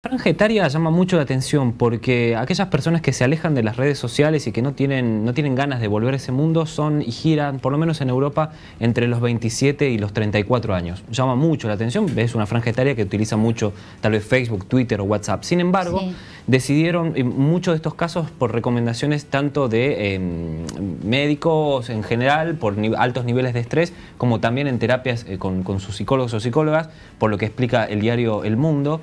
franja etaria llama mucho la atención porque aquellas personas que se alejan de las redes sociales y que no tienen, no tienen ganas de volver a ese mundo son y giran, por lo menos en Europa, entre los 27 y los 34 años. Llama mucho la atención, es una franja etaria que utiliza mucho tal vez Facebook, Twitter o WhatsApp. Sin embargo, decidieron, en muchos de estos casos, por recomendaciones tanto de em, médicos en general, por altos niveles de estrés, como también en terapias eh, con sus psicólogos o psicólogas, por lo que explica el diario El Mundo,